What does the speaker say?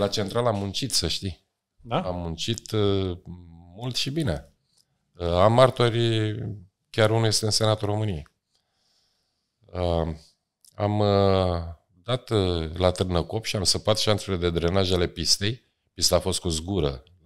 la central am muncit, să știi. Da? Am muncit uh, mult și bine. Uh, am martori, chiar unul este în Senatul României. Uh, am uh, dat uh, la Târnăcop și am săpat șanțurile de drenaj ale pistei. Pista a fost cu zgură